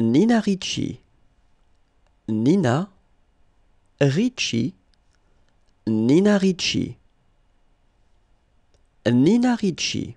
Nina Ricci. Nina Ricci. Nina Ricci. Nina Ricci.